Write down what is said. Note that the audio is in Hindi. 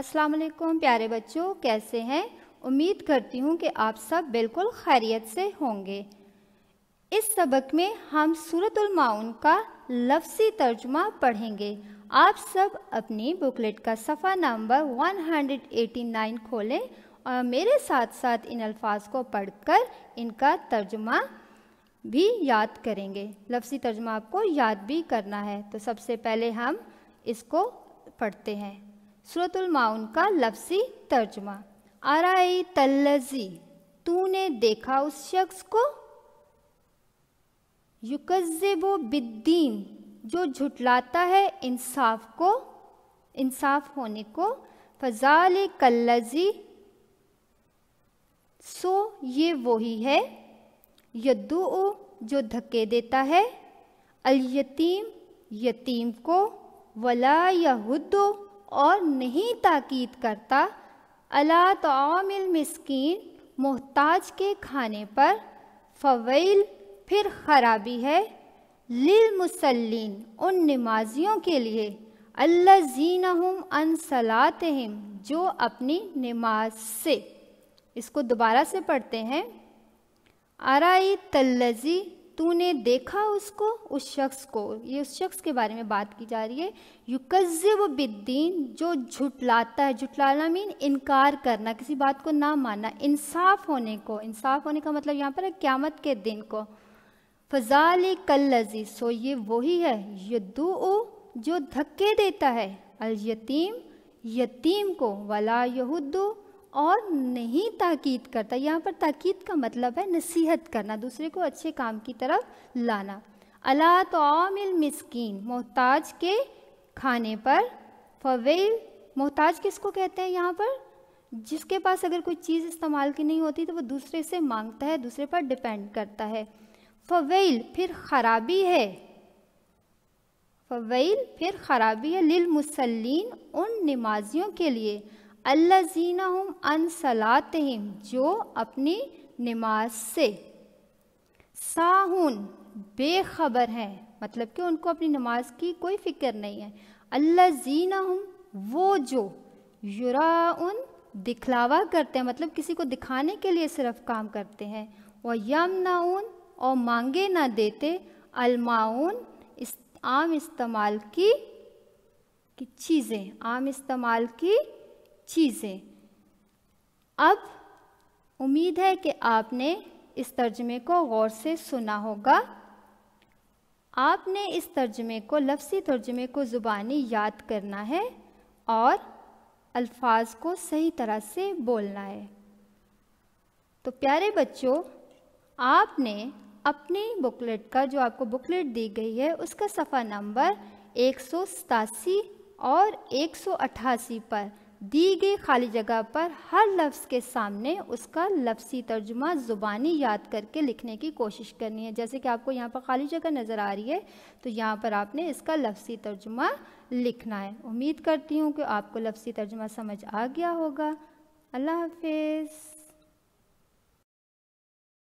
अस्सलाम वालेकुम प्यारे बच्चों कैसे हैं उम्मीद करती हूँ कि आप सब बिल्कुल खैरियत से होंगे इस सबक में हम सूरतुल माउन का लफसी तर्जुमा पढ़ेंगे आप सब अपनी बुकलेट का सफ़ा नंबर 189 खोलें और मेरे साथ साथ इन अल्फाज को पढ़कर इनका तर्जुमा भी याद करेंगे लफसी तर्जुमा आपको याद भी करना है तो सबसे पहले हम इसको पढ़ते हैं माउन का लफसी तर्जमा आरा तल्लजी तूने देखा उस शख्स को युकज़बो बिद्दीन जो झुटलाता है इंसाफ को इंसाफ होने को फजाल कल्लजी सो ये वही है यद्दू जो धक्के देता है अल यतीम यतीम को वला यहुद्दो और नहीं ताकीद करता अला तोमिल मिसकीन मोहताज के खाने पर फवैल फिर खराबी है लिल मुसलिन उन नमाजियों के लिए अल्लाजीन हम अनसलात जो अपनी नमाज से इसको दोबारा से पढ़ते हैं आरा तल्लजी तूने देखा उसको उस शख्स को ये उस शख्स के बारे में बात की जा रही है युकज बिद्दीन जो झुटलाता है झुटलाना मीन इनकार करना किसी बात को ना मानना इंसाफ होने को इंसाफ होने का मतलब यहाँ पर है क्यामत के दिन को फजाल कल सो ये वही है यदू जो धक्के देता है अल यतीम यतीम को वला यहूदू और नहीं ताकीद करता यहाँ पर ताकीद का मतलब है नसीहत करना दूसरे को अच्छे काम की तरफ लाना अला आमिल मिसकीन मोहताज के खाने पर फवेल मोहताज किसको कहते हैं यहाँ पर जिसके पास अगर कोई चीज़ इस्तेमाल की नहीं होती तो वो दूसरे से मांगता है दूसरे पर डिपेंड करता है फवेल फिर ख़राबी है फवेल फिर ख़राबी है लिल मुसलिन उन नमाजियों के लिए अल्लाजीना हम अनसलात जो अपनी नमाज से साहून बेखबर हैं मतलब कि उनको अपनी नमाज की कोई फिक्र नहीं है ज़ीना हम वो जो उन दिखलावा करते हैं मतलब किसी को दिखाने के लिए सिर्फ काम करते हैं और यम नाउन और मांगे ना देते अलमाउन इस आम इस्तेमाल की, की चीज़ें आम इस्तेमाल की चीज़ें अब उम्मीद है कि आपने इस तर्जमे को गौर से सुना होगा आपने इस तर्जमे को लफ्सी तर्जमे को ज़ुबानी याद करना है और अल्फाज को सही तरह से बोलना है तो प्यारे बच्चों आपने अपनी बुकलेट का जो आपको बुकलेट दी गई है उसका सफ़ा नंबर एक और एक पर दी गई खाली जगह पर हर लफ्ज़ के सामने उसका लफ्सी तर्जुमा ज़ुबानी याद करके लिखने की कोशिश करनी है जैसे कि आपको यहाँ पर खाली जगह नज़र आ रही है तो यहाँ पर आपने इसका लफ्सी तर्जुमा लिखना है उम्मीद करती हूँ कि आपको लफ्सी तर्जुमा समझ आ गया होगा अल्लाह हाफिज़